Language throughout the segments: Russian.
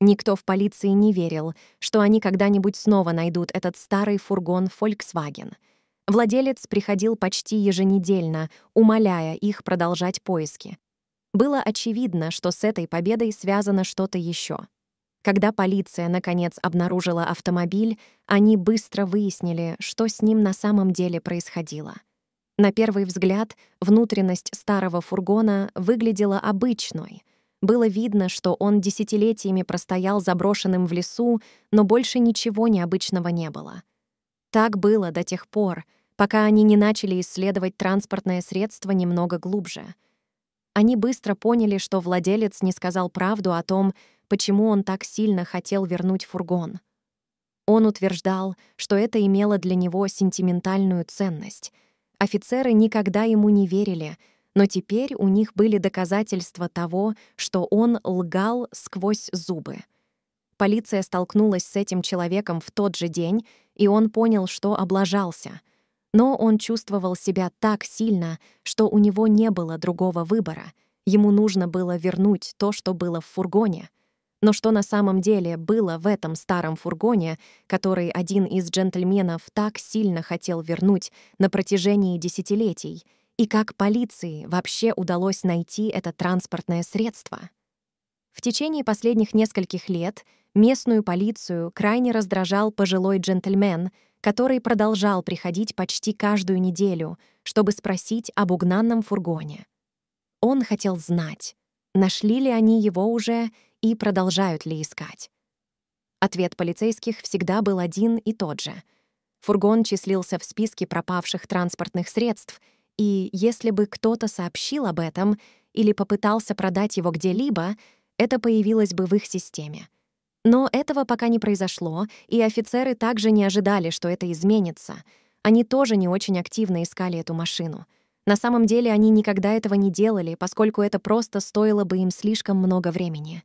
Никто в полиции не верил, что они когда-нибудь снова найдут этот старый фургон Volkswagen. Владелец приходил почти еженедельно, умоляя их продолжать поиски. Было очевидно, что с этой победой связано что-то еще. Когда полиция, наконец, обнаружила автомобиль, они быстро выяснили, что с ним на самом деле происходило — на первый взгляд внутренность старого фургона выглядела обычной, было видно, что он десятилетиями простоял заброшенным в лесу, но больше ничего необычного не было. Так было до тех пор, пока они не начали исследовать транспортное средство немного глубже. Они быстро поняли, что владелец не сказал правду о том, почему он так сильно хотел вернуть фургон. Он утверждал, что это имело для него сентиментальную ценность. Офицеры никогда ему не верили — но теперь у них были доказательства того, что он лгал сквозь зубы. Полиция столкнулась с этим человеком в тот же день, и он понял, что облажался. Но он чувствовал себя так сильно, что у него не было другого выбора. Ему нужно было вернуть то, что было в фургоне. Но что на самом деле было в этом старом фургоне, который один из джентльменов так сильно хотел вернуть на протяжении десятилетий — и как полиции вообще удалось найти это транспортное средство? В течение последних нескольких лет местную полицию крайне раздражал пожилой джентльмен, который продолжал приходить почти каждую неделю, чтобы спросить об угнанном фургоне. Он хотел знать, нашли ли они его уже и продолжают ли искать. Ответ полицейских всегда был один и тот же. Фургон числился в списке пропавших транспортных средств — и если бы кто-то сообщил об этом или попытался продать его где-либо, это появилось бы в их системе. Но этого пока не произошло, и офицеры также не ожидали, что это изменится. Они тоже не очень активно искали эту машину. На самом деле они никогда этого не делали, поскольку это просто стоило бы им слишком много времени.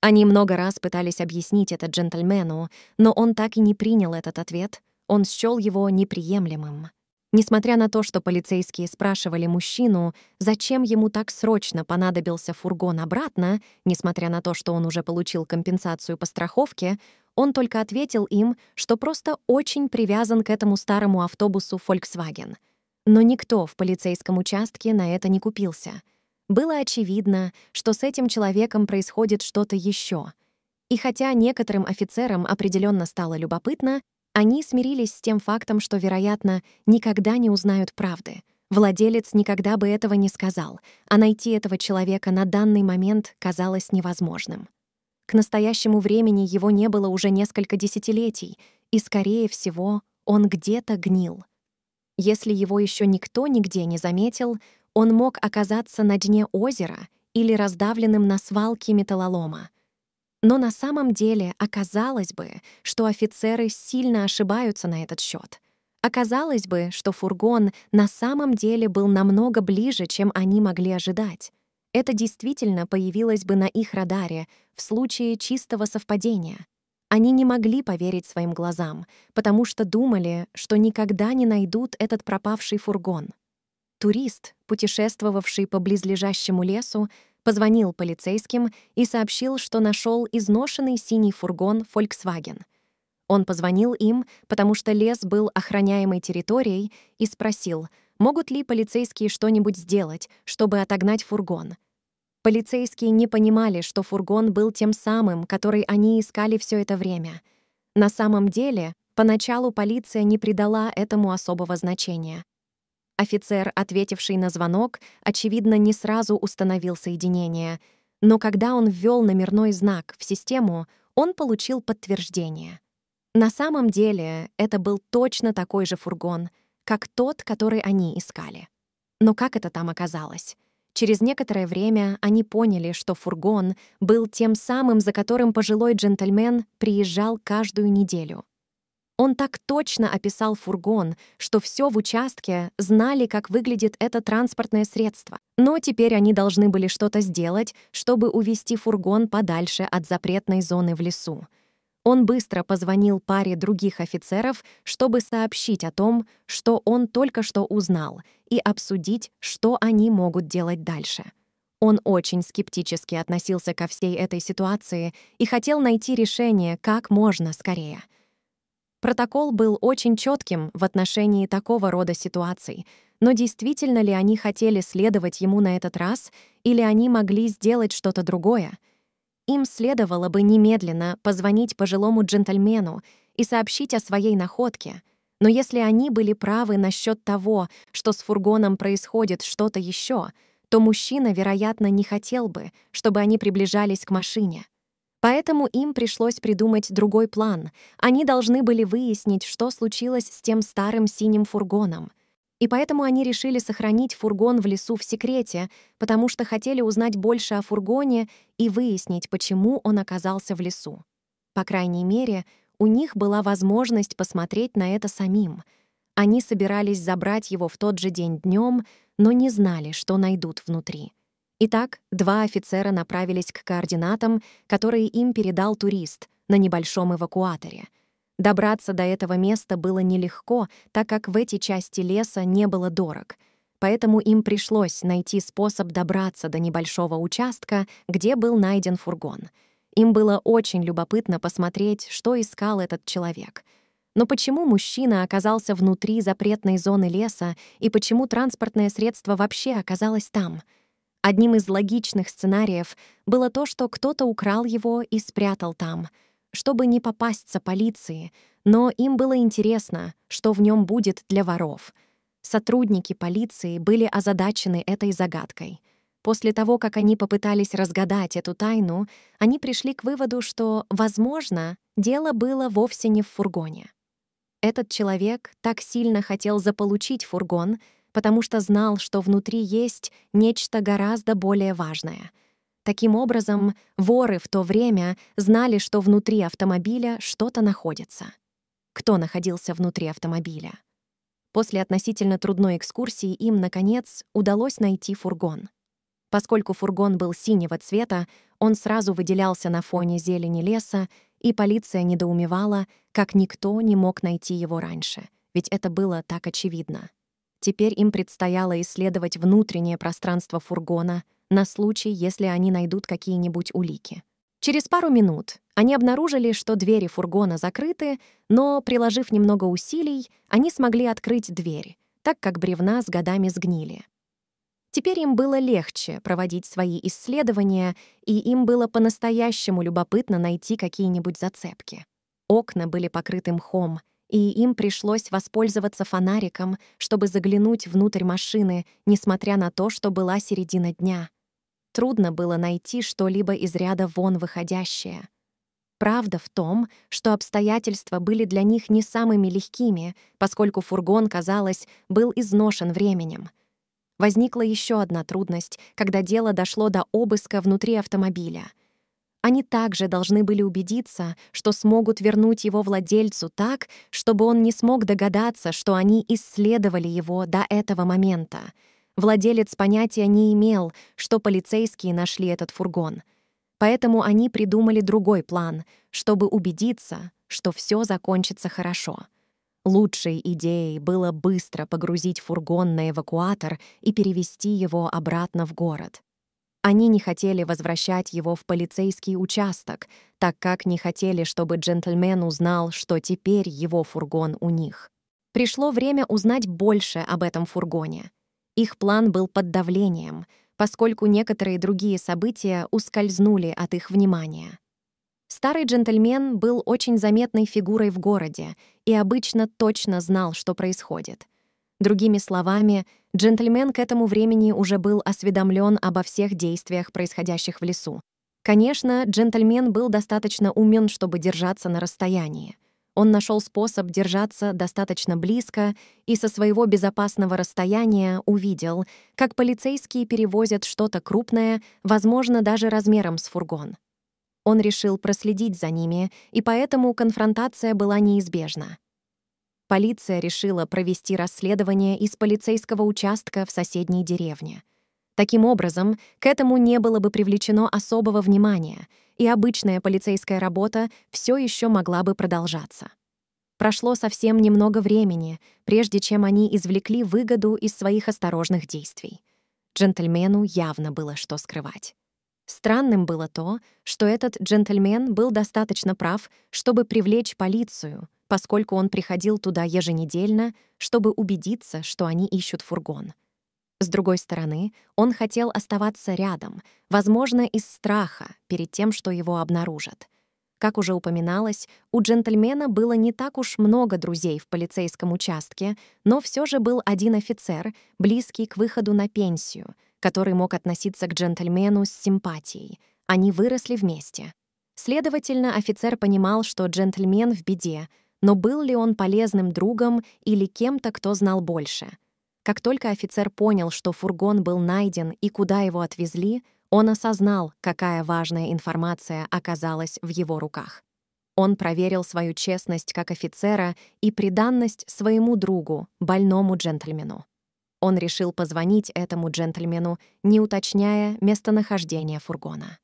Они много раз пытались объяснить это джентльмену, но он так и не принял этот ответ, он счёл его неприемлемым. Несмотря на то, что полицейские спрашивали мужчину, зачем ему так срочно понадобился фургон обратно, несмотря на то, что он уже получил компенсацию по страховке, он только ответил им, что просто очень привязан к этому старому автобусу Volkswagen. Но никто в полицейском участке на это не купился. Было очевидно, что с этим человеком происходит что-то еще. И хотя некоторым офицерам определенно стало любопытно, они смирились с тем фактом, что, вероятно, никогда не узнают правды. Владелец никогда бы этого не сказал, а найти этого человека на данный момент казалось невозможным. К настоящему времени его не было уже несколько десятилетий, и, скорее всего, он где-то гнил. Если его еще никто нигде не заметил, он мог оказаться на дне озера или раздавленным на свалке металлолома — но на самом деле оказалось бы, что офицеры сильно ошибаются на этот счет. Оказалось бы, что фургон на самом деле был намного ближе, чем они могли ожидать. Это действительно появилось бы на их радаре в случае чистого совпадения. Они не могли поверить своим глазам, потому что думали, что никогда не найдут этот пропавший фургон. Турист, путешествовавший по близлежащему лесу, позвонил полицейским и сообщил, что нашел изношенный синий фургон Volkswagen. Он позвонил им, потому что лес был охраняемой территорией, и спросил, могут ли полицейские что-нибудь сделать, чтобы отогнать фургон. Полицейские не понимали, что фургон был тем самым, который они искали все это время. На самом деле, поначалу полиция не придала этому особого значения — Офицер, ответивший на звонок, очевидно, не сразу установил соединение, но когда он ввел номерной знак в систему, он получил подтверждение. На самом деле это был точно такой же фургон, как тот, который они искали. Но как это там оказалось? Через некоторое время они поняли, что фургон был тем самым, за которым пожилой джентльмен приезжал каждую неделю. Он так точно описал фургон, что все в участке знали, как выглядит это транспортное средство. Но теперь они должны были что-то сделать, чтобы увести фургон подальше от запретной зоны в лесу. Он быстро позвонил паре других офицеров, чтобы сообщить о том, что он только что узнал, и обсудить, что они могут делать дальше. Он очень скептически относился ко всей этой ситуации и хотел найти решение как можно скорее — Протокол был очень четким в отношении такого рода ситуаций, но действительно ли они хотели следовать ему на этот раз, или они могли сделать что-то другое? Им следовало бы немедленно позвонить пожилому джентльмену и сообщить о своей находке. Но если они были правы насчет того, что с фургоном происходит что-то еще, то мужчина, вероятно, не хотел бы, чтобы они приближались к машине — Поэтому им пришлось придумать другой план. Они должны были выяснить, что случилось с тем старым синим фургоном. И поэтому они решили сохранить фургон в лесу в секрете, потому что хотели узнать больше о фургоне и выяснить, почему он оказался в лесу. По крайней мере, у них была возможность посмотреть на это самим. Они собирались забрать его в тот же день днем, но не знали, что найдут внутри. Итак, два офицера направились к координатам, которые им передал турист на небольшом эвакуаторе. Добраться до этого места было нелегко, так как в эти части леса не было дорог, поэтому им пришлось найти способ добраться до небольшого участка, где был найден фургон. Им было очень любопытно посмотреть, что искал этот человек. Но почему мужчина оказался внутри запретной зоны леса и почему транспортное средство вообще оказалось там — Одним из логичных сценариев было то, что кто-то украл его и спрятал там, чтобы не попасться полиции, но им было интересно, что в нем будет для воров. Сотрудники полиции были озадачены этой загадкой. После того, как они попытались разгадать эту тайну, они пришли к выводу, что, возможно, дело было вовсе не в фургоне. Этот человек так сильно хотел заполучить фургон — потому что знал, что внутри есть нечто гораздо более важное. Таким образом, воры в то время знали, что внутри автомобиля что-то находится. Кто находился внутри автомобиля? После относительно трудной экскурсии им, наконец, удалось найти фургон. Поскольку фургон был синего цвета, он сразу выделялся на фоне зелени леса, и полиция недоумевала, как никто не мог найти его раньше, ведь это было так очевидно. Теперь им предстояло исследовать внутреннее пространство фургона на случай, если они найдут какие-нибудь улики. Через пару минут они обнаружили, что двери фургона закрыты, но, приложив немного усилий, они смогли открыть дверь, так как бревна с годами сгнили. Теперь им было легче проводить свои исследования, и им было по-настоящему любопытно найти какие-нибудь зацепки. Окна были покрыты мхом — и им пришлось воспользоваться фонариком, чтобы заглянуть внутрь машины, несмотря на то, что была середина дня. Трудно было найти что-либо из ряда вон выходящее. Правда в том, что обстоятельства были для них не самыми легкими, поскольку фургон, казалось, был изношен временем. Возникла еще одна трудность, когда дело дошло до обыска внутри автомобиля — они также должны были убедиться, что смогут вернуть его владельцу так, чтобы он не смог догадаться, что они исследовали его до этого момента. Владелец понятия не имел, что полицейские нашли этот фургон. Поэтому они придумали другой план, чтобы убедиться, что все закончится хорошо. Лучшей идеей было быстро погрузить фургон на эвакуатор и перевести его обратно в город. Они не хотели возвращать его в полицейский участок, так как не хотели, чтобы джентльмен узнал, что теперь его фургон у них. Пришло время узнать больше об этом фургоне. Их план был под давлением, поскольку некоторые другие события ускользнули от их внимания. Старый джентльмен был очень заметной фигурой в городе и обычно точно знал, что происходит — Другими словами, джентльмен к этому времени уже был осведомлен обо всех действиях, происходящих в лесу. Конечно, джентльмен был достаточно умен, чтобы держаться на расстоянии. Он нашел способ держаться достаточно близко и со своего безопасного расстояния увидел, как полицейские перевозят что-то крупное, возможно, даже размером с фургон. Он решил проследить за ними, и поэтому конфронтация была неизбежна полиция решила провести расследование из полицейского участка в соседней деревне. Таким образом, к этому не было бы привлечено особого внимания, и обычная полицейская работа все еще могла бы продолжаться. Прошло совсем немного времени, прежде чем они извлекли выгоду из своих осторожных действий. Джентльмену явно было что скрывать. Странным было то, что этот джентльмен был достаточно прав, чтобы привлечь полицию — поскольку он приходил туда еженедельно, чтобы убедиться, что они ищут фургон. С другой стороны, он хотел оставаться рядом, возможно, из страха перед тем, что его обнаружат. Как уже упоминалось, у джентльмена было не так уж много друзей в полицейском участке, но все же был один офицер, близкий к выходу на пенсию, который мог относиться к джентльмену с симпатией. Они выросли вместе. Следовательно, офицер понимал, что джентльмен в беде, но был ли он полезным другом или кем-то, кто знал больше? Как только офицер понял, что фургон был найден и куда его отвезли, он осознал, какая важная информация оказалась в его руках. Он проверил свою честность как офицера и преданность своему другу, больному джентльмену. Он решил позвонить этому джентльмену, не уточняя местонахождение фургона.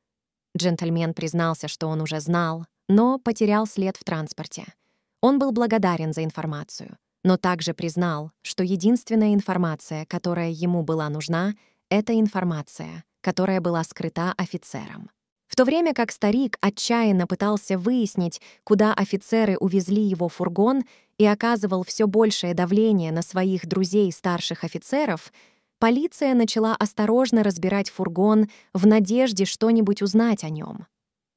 Джентльмен признался, что он уже знал, но потерял след в транспорте — он был благодарен за информацию, но также признал, что единственная информация, которая ему была нужна, это информация, которая была скрыта офицером. В то время как старик отчаянно пытался выяснить, куда офицеры увезли его фургон и оказывал все большее давление на своих друзей старших офицеров, полиция начала осторожно разбирать фургон в надежде что-нибудь узнать о нем.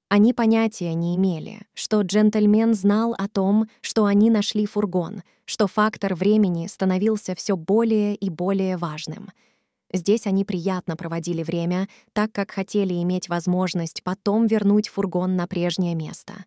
Они понятия не имели, что джентльмен знал о том, что они нашли фургон, что фактор времени становился все более и более важным. Здесь они приятно проводили время, так как хотели иметь возможность потом вернуть фургон на прежнее место.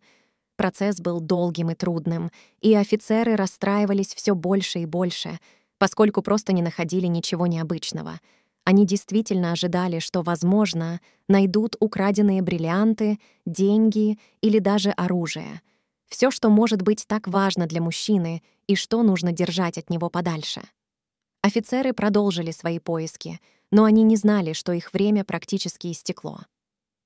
Процесс был долгим и трудным, и офицеры расстраивались все больше и больше, поскольку просто не находили ничего необычного — они действительно ожидали, что, возможно, найдут украденные бриллианты, деньги или даже оружие. Все, что может быть так важно для мужчины и что нужно держать от него подальше. Офицеры продолжили свои поиски, но они не знали, что их время практически истекло.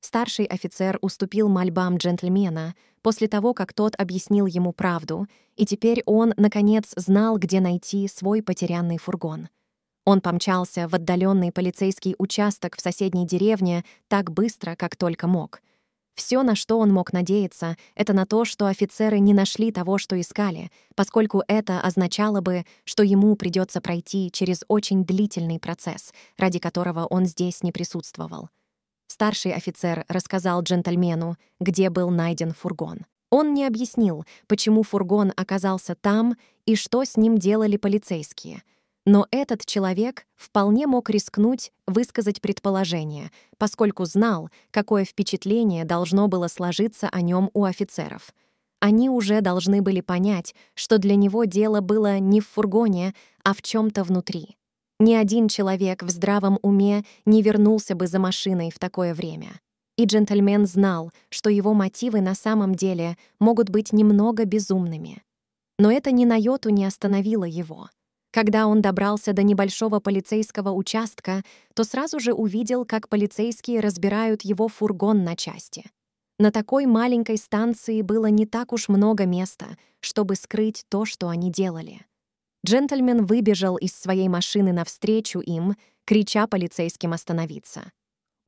Старший офицер уступил мольбам джентльмена после того, как тот объяснил ему правду, и теперь он, наконец, знал, где найти свой потерянный фургон — он помчался в отдаленный полицейский участок в соседней деревне так быстро, как только мог. Все, на что он мог надеяться, это на то, что офицеры не нашли того, что искали, поскольку это означало бы, что ему придется пройти через очень длительный процесс, ради которого он здесь не присутствовал. Старший офицер рассказал джентльмену, где был найден фургон. Он не объяснил, почему фургон оказался там и что с ним делали полицейские — но этот человек вполне мог рискнуть высказать предположение, поскольку знал, какое впечатление должно было сложиться о нем у офицеров. Они уже должны были понять, что для него дело было не в фургоне, а в чем то внутри. Ни один человек в здравом уме не вернулся бы за машиной в такое время. И джентльмен знал, что его мотивы на самом деле могут быть немного безумными. Но это ни на йоту не остановило его — когда он добрался до небольшого полицейского участка, то сразу же увидел, как полицейские разбирают его фургон на части. На такой маленькой станции было не так уж много места, чтобы скрыть то, что они делали. Джентльмен выбежал из своей машины навстречу им, крича полицейским остановиться.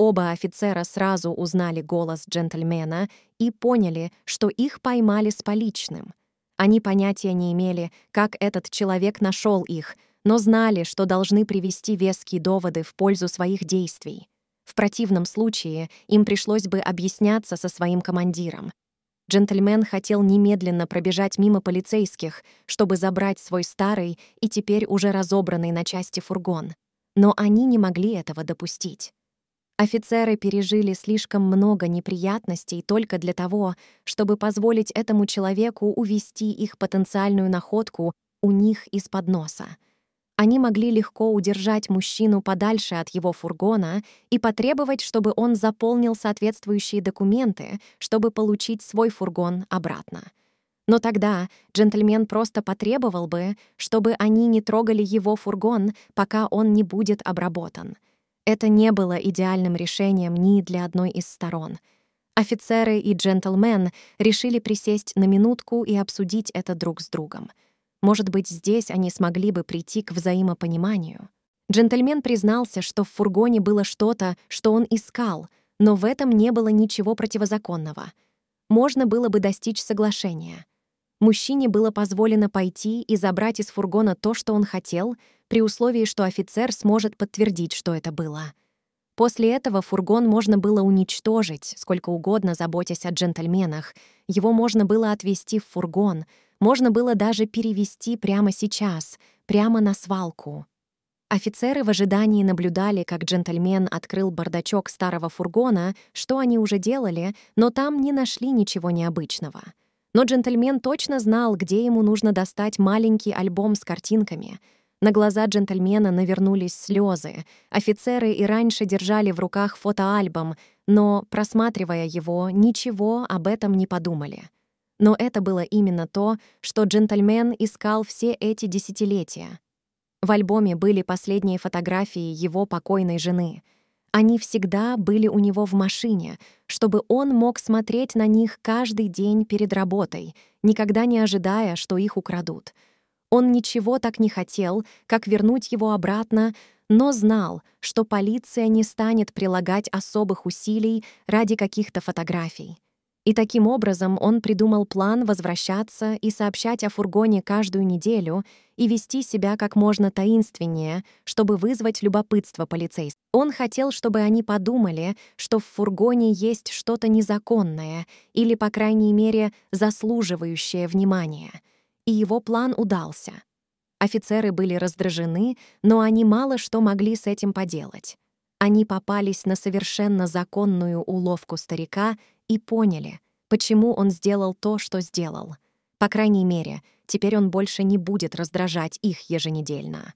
Оба офицера сразу узнали голос джентльмена и поняли, что их поймали с поличным — они понятия не имели, как этот человек нашел их, но знали, что должны привести веские доводы в пользу своих действий. В противном случае им пришлось бы объясняться со своим командиром. Джентльмен хотел немедленно пробежать мимо полицейских, чтобы забрать свой старый и теперь уже разобранный на части фургон. Но они не могли этого допустить. Офицеры пережили слишком много неприятностей только для того, чтобы позволить этому человеку увести их потенциальную находку у них из-под носа. Они могли легко удержать мужчину подальше от его фургона и потребовать, чтобы он заполнил соответствующие документы, чтобы получить свой фургон обратно. Но тогда джентльмен просто потребовал бы, чтобы они не трогали его фургон, пока он не будет обработан — это не было идеальным решением ни для одной из сторон. Офицеры и джентльмен решили присесть на минутку и обсудить это друг с другом. Может быть, здесь они смогли бы прийти к взаимопониманию. Джентльмен признался, что в фургоне было что-то, что он искал, но в этом не было ничего противозаконного. Можно было бы достичь соглашения — Мужчине было позволено пойти и забрать из фургона то, что он хотел, при условии, что офицер сможет подтвердить, что это было. После этого фургон можно было уничтожить, сколько угодно заботясь о джентльменах. Его можно было отвезти в фургон, можно было даже перевести прямо сейчас, прямо на свалку. Офицеры в ожидании наблюдали, как джентльмен открыл бардачок старого фургона, что они уже делали, но там не нашли ничего необычного — но джентльмен точно знал, где ему нужно достать маленький альбом с картинками. На глаза джентльмена навернулись слезы. Офицеры и раньше держали в руках фотоальбом, но, просматривая его, ничего об этом не подумали. Но это было именно то, что джентльмен искал все эти десятилетия. В альбоме были последние фотографии его покойной жены — они всегда были у него в машине, чтобы он мог смотреть на них каждый день перед работой, никогда не ожидая, что их украдут. Он ничего так не хотел, как вернуть его обратно, но знал, что полиция не станет прилагать особых усилий ради каких-то фотографий. И таким образом он придумал план возвращаться и сообщать о фургоне каждую неделю и вести себя как можно таинственнее, чтобы вызвать любопытство полицейских. Он хотел, чтобы они подумали, что в фургоне есть что-то незаконное или, по крайней мере, заслуживающее внимания. И его план удался. Офицеры были раздражены, но они мало что могли с этим поделать. Они попались на совершенно законную уловку старика и поняли, почему он сделал то, что сделал. По крайней мере, теперь он больше не будет раздражать их еженедельно.